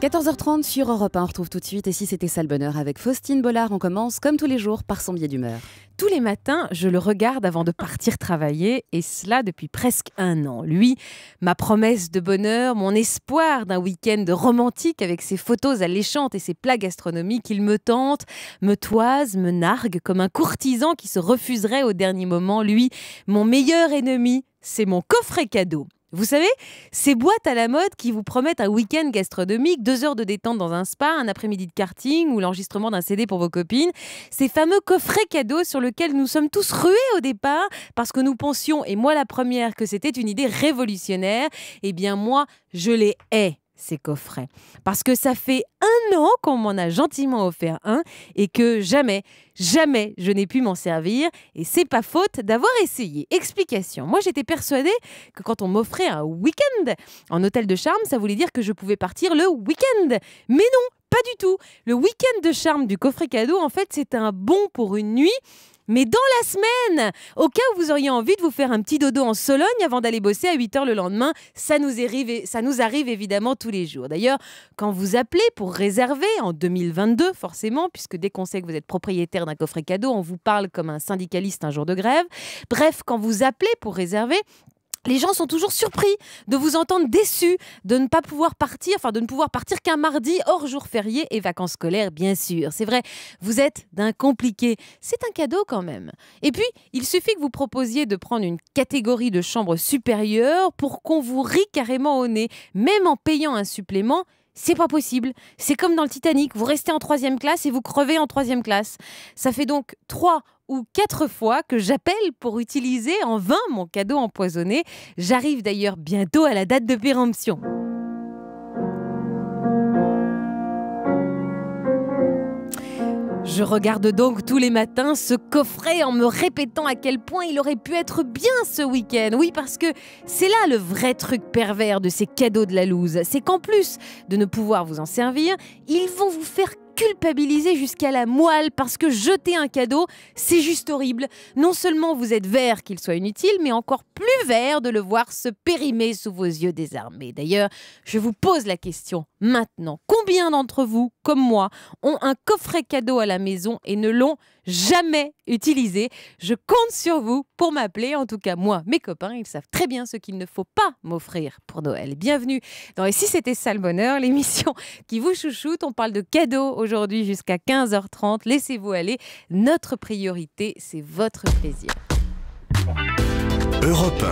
14h30 sur Europe 1, on retrouve tout de suite et si c'était ça le bonheur avec Faustine Bollard, on commence comme tous les jours par son biais d'humeur. Tous les matins, je le regarde avant de partir travailler et cela depuis presque un an. Lui, ma promesse de bonheur, mon espoir d'un week-end romantique avec ses photos alléchantes et ses plats gastronomiques, il me tente, me toise, me nargue comme un courtisan qui se refuserait au dernier moment. Lui, mon meilleur ennemi, c'est mon coffret cadeau. Vous savez, ces boîtes à la mode qui vous promettent un week-end gastronomique, deux heures de détente dans un spa, un après-midi de karting ou l'enregistrement d'un CD pour vos copines, ces fameux coffrets cadeaux sur lesquels nous sommes tous rués au départ parce que nous pensions, et moi la première, que c'était une idée révolutionnaire, eh bien moi, je les hais ces coffrets. Parce que ça fait un an qu'on m'en a gentiment offert un et que jamais, jamais je n'ai pu m'en servir. Et c'est pas faute d'avoir essayé. Explication. Moi, j'étais persuadée que quand on m'offrait un week-end en hôtel de charme, ça voulait dire que je pouvais partir le week-end. Mais non, pas du tout. Le week-end de charme du coffret cadeau, en fait, c'est un bon pour une nuit mais dans la semaine, au cas où vous auriez envie de vous faire un petit dodo en Sologne avant d'aller bosser à 8h le lendemain, ça nous arrive, ça nous arrive évidemment tous les jours. D'ailleurs, quand vous appelez pour réserver en 2022, forcément, puisque dès qu'on sait que vous êtes propriétaire d'un coffret cadeau, on vous parle comme un syndicaliste un jour de grève. Bref, quand vous appelez pour réserver, les gens sont toujours surpris de vous entendre déçus, de ne pas pouvoir partir, enfin de ne pouvoir partir qu'un mardi hors jour férié et vacances scolaires, bien sûr. C'est vrai, vous êtes d'un compliqué. C'est un cadeau quand même. Et puis, il suffit que vous proposiez de prendre une catégorie de chambre supérieure pour qu'on vous rie carrément au nez, même en payant un supplément c'est pas possible. C'est comme dans le Titanic, vous restez en troisième classe et vous crevez en troisième classe. Ça fait donc trois ou quatre fois que j'appelle pour utiliser en vain mon cadeau empoisonné. J'arrive d'ailleurs bientôt à la date de péremption. Je regarde donc tous les matins ce coffret en me répétant à quel point il aurait pu être bien ce week-end. Oui, parce que c'est là le vrai truc pervers de ces cadeaux de la loose. C'est qu'en plus de ne pouvoir vous en servir, ils vont vous faire culpabiliser jusqu'à la moelle parce que jeter un cadeau, c'est juste horrible. Non seulement vous êtes vert qu'il soit inutile, mais encore plus vert de le voir se périmer sous vos yeux désarmés. D'ailleurs, je vous pose la question, maintenant. Combien d'entre vous, comme moi, ont un coffret cadeau à la maison et ne l'ont jamais utilisé Je compte sur vous pour m'appeler. En tout cas, moi, mes copains, ils savent très bien ce qu'il ne faut pas m'offrir pour Noël. Bienvenue dans Et si c'était ça le bonheur, l'émission qui vous chouchoute. On parle de cadeaux aujourd'hui jusqu'à 15h30. Laissez-vous aller. Notre priorité, c'est votre plaisir. Europe